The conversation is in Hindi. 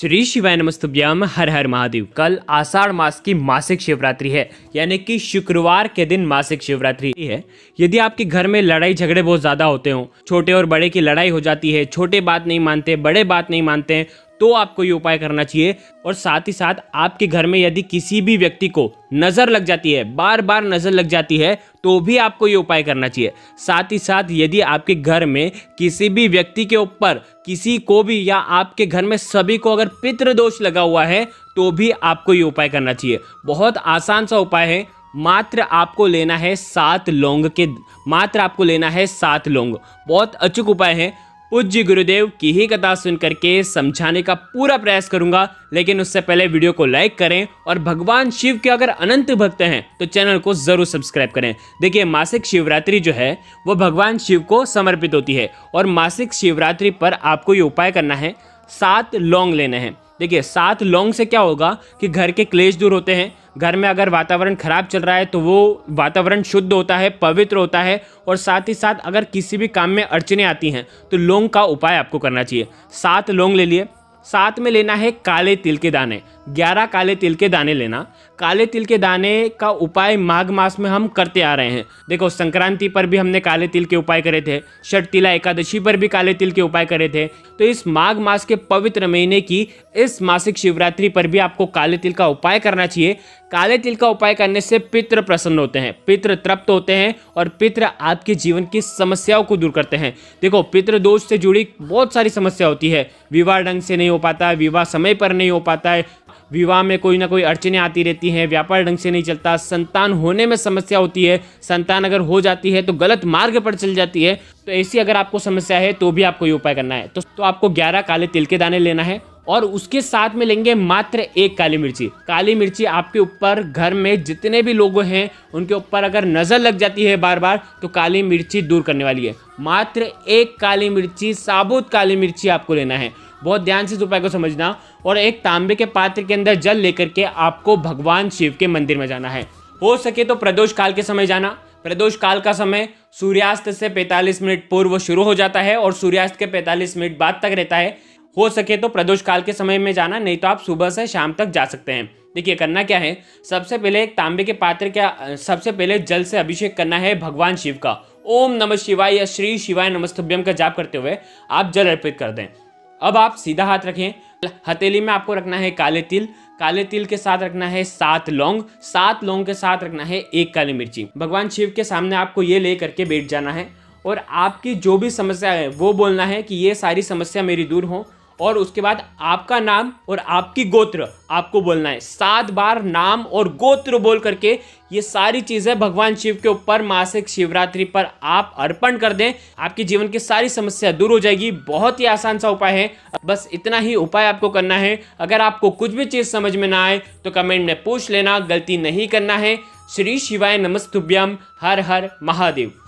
श्री शिवाय नमस्तुभ्यम हर हर महादेव कल आषाढ़ मास की मासिक शिवरात्रि है यानी कि शुक्रवार के दिन मासिक शिवरात्रि है यदि आपके घर में लड़ाई झगड़े बहुत ज़्यादा होते हो छोटे और बड़े की लड़ाई हो जाती है छोटे बात नहीं मानते बड़े बात नहीं मानते तो आपको ये उपाय करना चाहिए और साथ ही साथ आपके घर में यदि किसी भी व्यक्ति को नज़र लग जाती है बार बार नज़र लग जाती है तो भी आपको ये उपाय करना चाहिए साथ ही साथ यदि आपके घर में किसी भी व्यक्ति के ऊपर किसी को भी या आपके घर में सभी को अगर पितृदोष लगा हुआ है तो भी आपको ये उपाय करना चाहिए बहुत आसान सा उपाय है मात्र आपको लेना है सात लौंग के मात्र आपको लेना है सात लौंग बहुत अचूक उपाय है पूज्य गुरुदेव की ही कथा सुन करके समझाने का पूरा प्रयास करूंगा लेकिन उससे पहले वीडियो को लाइक करें और भगवान शिव के अगर अनंत भक्त हैं तो चैनल को ज़रूर सब्सक्राइब करें देखिए मासिक शिवरात्रि जो है वो भगवान शिव को समर्पित होती है और मासिक शिवरात्रि पर आपको ये उपाय करना है सात लौंग लेने हैं देखिए सात लौंग से क्या होगा कि घर के क्लेश दूर होते हैं घर में अगर वातावरण ख़राब चल रहा है तो वो वातावरण शुद्ध होता है पवित्र होता है और साथ ही साथ अगर किसी भी काम में अड़चने आती हैं तो लौंग का उपाय आपको करना चाहिए सात लौंग ले लिए साथ में लेना है काले तिल के दाने ग्यारह काले तिल के दाने लेना काले तिल के दाने का उपाय माघ मास में हम करते आ रहे हैं देखो संक्रांति पर भी हमने काले तिल के उपाय करे थे शटतिला एकादशी पर भी काले तिल के उपाय करे थे तो इस माघ मास के पवित्र महीने की इस मासिक शिवरात्रि पर भी आपको काले तिल का उपाय करना चाहिए काले तिल का उपाय करने से पित्र प्रसन्न होते हैं पित्र तृप्त होते हैं और पित्र आपके जीवन की समस्याओं को दूर करते हैं देखो पित्र दोष से जुड़ी बहुत सारी समस्या होती है विवाह ढंग से नहीं हो पाता है विवाह समय पर नहीं हो पाता है विवाह में कोई ना कोई अड़चने आती रहती हैं व्यापार ढंग से नहीं चलता संतान होने में समस्या होती है संतान अगर हो जाती है तो गलत मार्ग पर चल जाती है तो ऐसी अगर आपको समस्या है तो भी आपको ये उपाय करना है तो, तो आपको ग्यारह काले तिल के दाने लेना है और उसके साथ में लेंगे मात्र एक काली मिर्ची काली मिर्ची आपके ऊपर घर में जितने भी लोग हैं उनके ऊपर अगर नज़र लग जाती है बार बार तो काली मिर्ची दूर करने वाली है मात्र एक काली मिर्ची साबुत काली मिर्ची आपको लेना है बहुत ध्यान से इस उपाय को समझना और एक तांबे के पात्र के अंदर जल लेकर के आपको भगवान शिव के मंदिर में जाना है हो सके तो प्रदोष काल के समय जाना प्रदोष काल का समय सूर्यास्त से 45 मिनट पूर्व शुरू हो जाता है और सूर्यास्त के 45 मिनट बाद तक रहता है हो सके तो प्रदोष काल के समय में जाना नहीं तो आप सुबह से शाम तक जा सकते हैं देखिए करना क्या है सबसे पहले एक तांबे के पात्र का सबसे पहले जल से अभिषेक करना है भगवान शिव का ओम नमः शिवाय या श्री शिवाय नमस्तभ्यम का जाप करते हुए आप जल अर्पित कर दें अब आप सीधा हाथ रखें हथेली में आपको रखना है काले तिल काले तिल के साथ रखना है सात लौंग सात लौंग के साथ रखना है एक काली मिर्ची भगवान शिव के सामने आपको ये ले करके बैठ जाना है और आपकी जो भी समस्या है वो बोलना है कि ये सारी समस्या मेरी दूर हो और उसके बाद आपका नाम और आपकी गोत्र आपको बोलना है सात बार नाम और गोत्र बोल करके ये सारी चीज़ें भगवान शिव के ऊपर मासिक शिवरात्रि पर आप अर्पण कर दें आपके जीवन की सारी समस्या दूर हो जाएगी बहुत ही आसान सा उपाय है बस इतना ही उपाय आपको करना है अगर आपको कुछ भी चीज़ समझ में ना आए तो कमेंट में पूछ लेना गलती नहीं करना है श्री शिवाय नमस्तुभ्यम हर हर महादेव